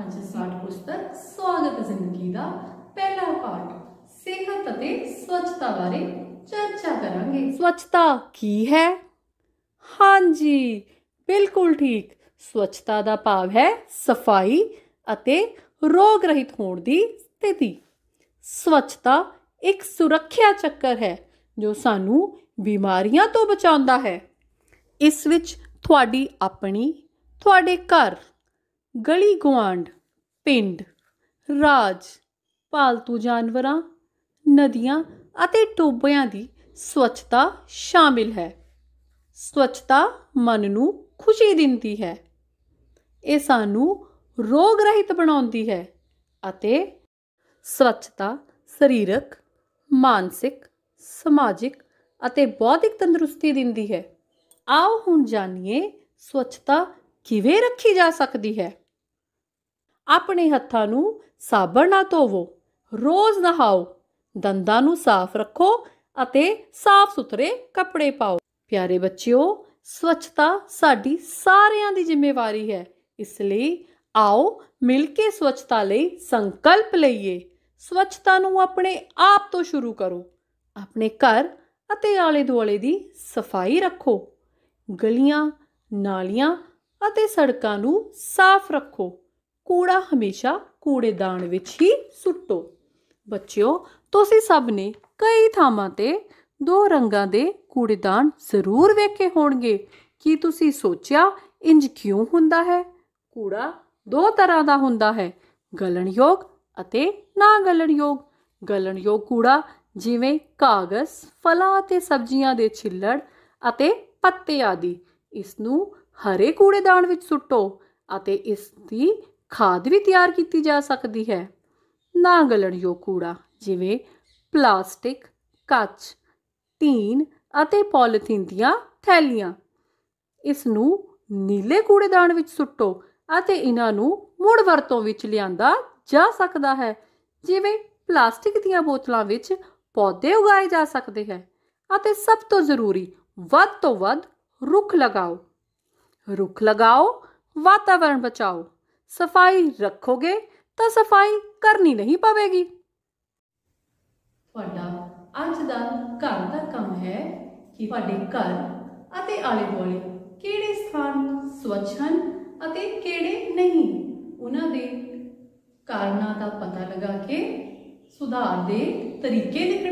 ਅੱਜ ਪਾਠ ਪੁਸਤਕ ਸਵਾਗਤ ਜ਼ਿੰਦਗੀ ਦਾ ਪਹਿਲਾ ਪਾਠ ਸਿਹਤ ਅਤੇ ਸਵੱਛਤਾ ਬਾਰੇ ਚਰਚਾ ਕਰਾਂਗੇ ਸਵੱਛਤਾ ਕੀ ਹੈ ਹਾਂਜੀ ਬਿਲਕੁਲ ਠੀਕ ਸਵੱਛਤਾ ਦਾ ਭਾਵ ਹੈ ਸਫਾਈ ਅਤੇ ਰੋਗ ਰਹਿਤ ਹੋਣ ਦੀ ਸਥਿਤੀ ਸਵੱਛਤਾ ਇੱਕ ਸੁਰੱਖਿਆ ਚੱਕਰ ਹੈ ਜੋ ਸਾਨੂੰ ਬਿਮਾਰੀਆਂ ਤੋਂ ਬਚਾਉਂਦਾ ਹੈ ਇਸ ਵਿੱਚ ਤੁਹਾਡੀ ਆਪਣੀ ਤੁਹਾਡੇ ਘਰ ਗਲੀ ਗੁਆਂਢ ਪਿੰਡ ਰਾਜ ਪਾਲਤੂ ਜਾਨਵਰਾਂ ਨਦੀਆਂ ਅਤੇ ਟੋਬਿਆਂ ਦੀ ਸਵੱਛਤਾ ਸ਼ਾਮਿਲ ਹੈ ਸਵੱਛਤਾ ਮਨ ਨੂੰ ਖੁਸ਼ੀ ਦਿੰਦੀ ਹੈ ਇਹ ਸਾਨੂੰ ਰੋਗ ਰਹਿਤ ਬਣਾਉਂਦੀ ਹੈ ਅਤੇ ਸਵੱਛਤਾ ਸਰੀਰਕ ਮਾਨਸਿਕ ਸਮਾਜਿਕ ਅਤੇ ਬੌਧਿਕ ਤੰਦਰੁਸਤੀ ਦਿੰਦੀ ਹੈ ਆਓ ਹੁਣ ਜਾਣੀਏ ਸਵੱਛਤਾ ਕਿਵੇਂ ਰੱਖੀ ਜਾ ਸਕਦੀ ਹੈ ਆਪਣੇ ਹੱਥਾਂ ਨੂੰ ਸਾਬਣ ਨਾਲ ਧੋਵੋ ਰੋਜ਼ ਨਹਾਓ ਦੰਦਾਂ ਨੂੰ ਸਾਫ਼ ਰੱਖੋ ਅਤੇ ਸਾਫ਼ ਸੁਥਰੇ ਕੱਪੜੇ ਪਾਓ ਪਿਆਰੇ ਬੱਚਿਓ ਸਵੱਛਤਾ ਸਾਡੀ ਸਾਰਿਆਂ ਦੀ ਜ਼ਿੰਮੇਵਾਰੀ ਹੈ ਇਸ ਲਈ ਆਓ ਮਿਲ ਕੇ ਸਵੱਛਤਾ ਲਈ ਸੰਕਲਪ ਲਈਏ ਸਵੱਛਤਾ ਨੂੰ ਆਪਣੇ ਆਪ ਤੋਂ ਸ਼ੁਰੂ ਕਰੋ ਆਪਣੇ ਘਰ ਅਤੇ ਆਲੇ ਦੁਆਲੇ ਦੀ ਸਫਾਈ ਰੱਖੋ ਗਲੀਆਂ ਨਾਲੀਆਂ ਅਤੇ ਸੜਕਾਂ ਨੂੰ ਸਾਫ਼ ਰੱਖੋ ਕੂੜਾ ਹਮੇਸ਼ਾ ਕੂੜੇਦਾਨ ਵਿੱਚ ਹੀ ਸੁੱਟੋ ਬੱਚਿਓ ਤੁਸੀਂ ਸਭ ਨੇ ਕਈ ਥਾਵਾਂ ਤੇ ਦੋ ਰੰਗਾਂ ਦੇ ਕੂੜੇਦਾਨ ਜ਼ਰੂਰ ਵੇਖੇ ਹੋਣਗੇ ਕੀ ਤੁਸੀਂ ਸੋਚਿਆ ਇੰਜ ਕਿਉਂ ਹੁੰਦਾ ਹੈ ਕੂੜਾ ਦੋ ਤਰ੍ਹਾਂ ਦਾ ਹੁੰਦਾ ਹੈ ਗਲਣਯੋਗ ਅਤੇ ਨਾ ਗਲਣਯੋਗ ਗਲਣਯੋਗ ਕੂੜਾ ਜਿਵੇਂ ਕਾਗਜ਼ ਫਲਾਂ ਅਤੇ ਸਬਜ਼ੀਆਂ ਦੇ ਛਿੱਲੜ ਅਤੇ ਪੱਤੇ ਆਦਿ ਇਸ ਨੂੰ ਹਰੇ ਕੂੜੇਦਾਨ ਵਿੱਚ ਸੁੱਟੋ ਅਤੇ ਇਸ ਦੀ ਖਾਦ ਵੀ ਤਿਆਰ ਕੀਤੀ ਜਾ ਸਕਦੀ ਹੈ ਨਾ ਗਲਣਯੋਗ ਕੂੜਾ ਜਿਵੇਂ ਪਲਾਸਟਿਕ ਕੱਚ ਟੀਨ ਅਤੇ ਪੋਲੀਥੀਨ ਦੀਆਂ ਥੈਲੀਆਂ ਇਸ ਨੂੰ ਨੀਲੇ ਕੂੜੇਦਾਨ ਵਿੱਚ ਸੁੱਟੋ ਅਤੇ ਇਹਨਾਂ ਨੂੰ ਮੁੜ ਵਰਤੋਂ ਵਿੱਚ ਲਿਆਂਦਾ ਜਾ ਸਕਦਾ ਹੈ ਜਿਵੇਂ ਪਲਾਸਟਿਕ ਦੀਆਂ ਬੋਤਲਾਂ ਵਿੱਚ ਪੌਦੇ ਉਗਾਏ ਜਾ ਸਕਦੇ ਹੈ ਅਤੇ ਸਭ ਤੋਂ ਜ਼ਰੂਰੀ ਵੱਧ ਤੋਂ ਵੱਧ ਰੁੱਖ ਲਗਾਓ ਰੁੱਖ ਲਗਾਓ ਵਾਤਾਵਰਣ ਬਚਾਓ ਸਫਾਈ ਰੱਖੋਗੇ ਤਾਂ ਸਫਾਈ ਕਰਨੀ ਨਹੀਂ ਪਵੇਗੀ ਤੁਹਾਡਾ ਅੱਜ ਦਾ ਘਰ ਦਾ ਕੰਮ ਹੈ ਕਿ ਤੁਹਾਡੇ ਘਰ ਅਤੇ ਆਲੇ-ਦੁਆਲੇ ਕਿਹੜੇ ਸਥਾਨ ਸਵੱਛ ਹਨ ਅਤੇ ਕਿਹੜੇ ਨਹੀਂ ਉਹਨਾਂ ਦੇ ਕਾਰਨਾਂ ਦਾ ਪਤਾ ਲਗਾ ਕੇ ਸੁਧਾਰ ਦੇ ਤਰੀਕੇ ਲਿਖ